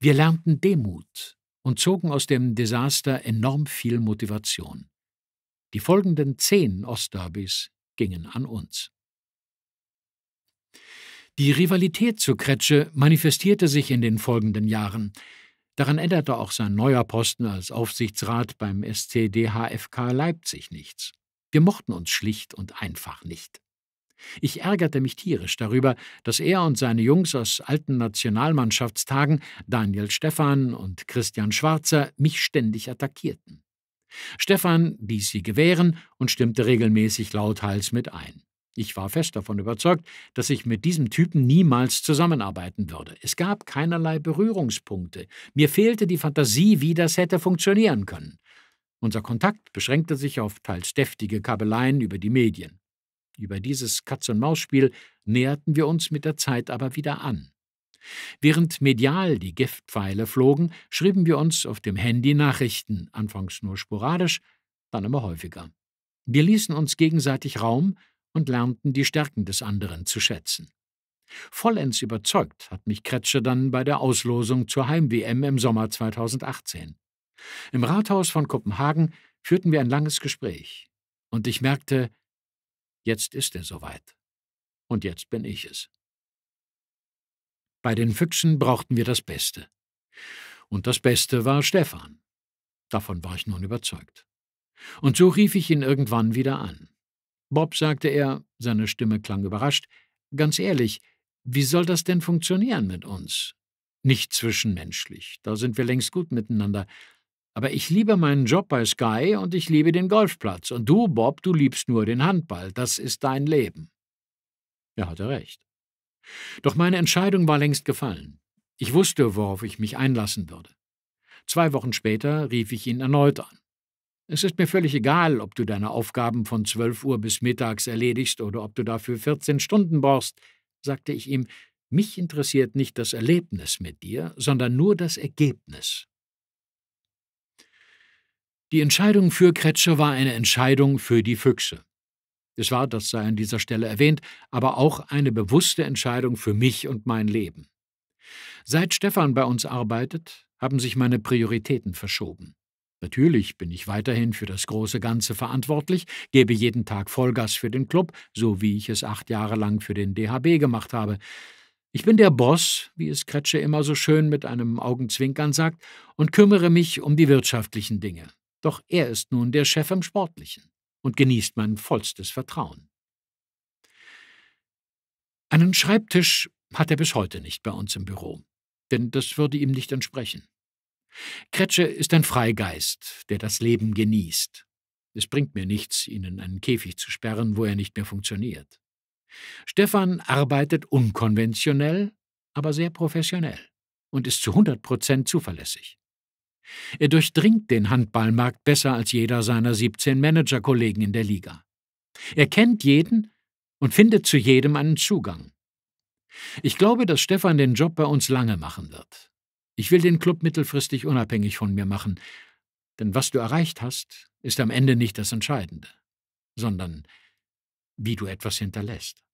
Wir lernten Demut und zogen aus dem Desaster enorm viel Motivation. Die folgenden zehn Ostderbys gingen an uns. Die Rivalität zu Kretsche manifestierte sich in den folgenden Jahren. Daran änderte auch sein neuer Posten als Aufsichtsrat beim SCDHFK Leipzig nichts. Wir mochten uns schlicht und einfach nicht. Ich ärgerte mich tierisch darüber, dass er und seine Jungs aus alten Nationalmannschaftstagen, Daniel Stephan und Christian Schwarzer, mich ständig attackierten. Stephan ließ sie gewähren und stimmte regelmäßig lauthals mit ein. Ich war fest davon überzeugt, dass ich mit diesem Typen niemals zusammenarbeiten würde. Es gab keinerlei Berührungspunkte. Mir fehlte die Fantasie, wie das hätte funktionieren können. Unser Kontakt beschränkte sich auf teils deftige Kabeleien über die Medien. Über dieses Katz-und-Maus-Spiel näherten wir uns mit der Zeit aber wieder an. Während medial die Giftpfeile flogen, schrieben wir uns auf dem Handy Nachrichten, anfangs nur sporadisch, dann immer häufiger. Wir ließen uns gegenseitig Raum und lernten die Stärken des anderen zu schätzen. Vollends überzeugt hat mich Kretsche dann bei der Auslosung zur Heim-WM im Sommer 2018. Im Rathaus von Kopenhagen führten wir ein langes Gespräch, und ich merkte, Jetzt ist er soweit. Und jetzt bin ich es. Bei den Füchsen brauchten wir das Beste. Und das Beste war Stefan. Davon war ich nun überzeugt. Und so rief ich ihn irgendwann wieder an. Bob, sagte er, seine Stimme klang überrascht, ganz ehrlich, wie soll das denn funktionieren mit uns? Nicht zwischenmenschlich, da sind wir längst gut miteinander, aber ich liebe meinen Job bei Sky und ich liebe den Golfplatz. Und du, Bob, du liebst nur den Handball. Das ist dein Leben. Er hatte recht. Doch meine Entscheidung war längst gefallen. Ich wusste, worauf ich mich einlassen würde. Zwei Wochen später rief ich ihn erneut an. Es ist mir völlig egal, ob du deine Aufgaben von 12 Uhr bis mittags erledigst oder ob du dafür 14 Stunden brauchst, sagte ich ihm. Mich interessiert nicht das Erlebnis mit dir, sondern nur das Ergebnis. Die Entscheidung für Kretscher war eine Entscheidung für die Füchse. Es war, das sei an dieser Stelle erwähnt, aber auch eine bewusste Entscheidung für mich und mein Leben. Seit Stefan bei uns arbeitet, haben sich meine Prioritäten verschoben. Natürlich bin ich weiterhin für das große Ganze verantwortlich, gebe jeden Tag Vollgas für den Club, so wie ich es acht Jahre lang für den DHB gemacht habe. Ich bin der Boss, wie es Kretsche immer so schön mit einem Augenzwinkern sagt, und kümmere mich um die wirtschaftlichen Dinge. Doch er ist nun der Chef im Sportlichen und genießt mein vollstes Vertrauen. Einen Schreibtisch hat er bis heute nicht bei uns im Büro, denn das würde ihm nicht entsprechen. Kretsche ist ein Freigeist, der das Leben genießt. Es bringt mir nichts, ihn in einen Käfig zu sperren, wo er nicht mehr funktioniert. Stefan arbeitet unkonventionell, aber sehr professionell und ist zu 100 Prozent zuverlässig. Er durchdringt den Handballmarkt besser als jeder seiner 17 Managerkollegen in der Liga. Er kennt jeden und findet zu jedem einen Zugang. Ich glaube, dass Stefan den Job bei uns lange machen wird. Ich will den Club mittelfristig unabhängig von mir machen, denn was du erreicht hast, ist am Ende nicht das Entscheidende, sondern wie du etwas hinterlässt.